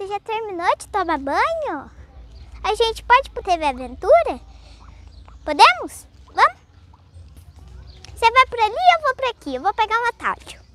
Você já terminou de tomar banho? A gente pode ir pro TV Aventura? Podemos? Vamos? Você vai por ali, eu vou por aqui. Eu vou pegar uma tátil.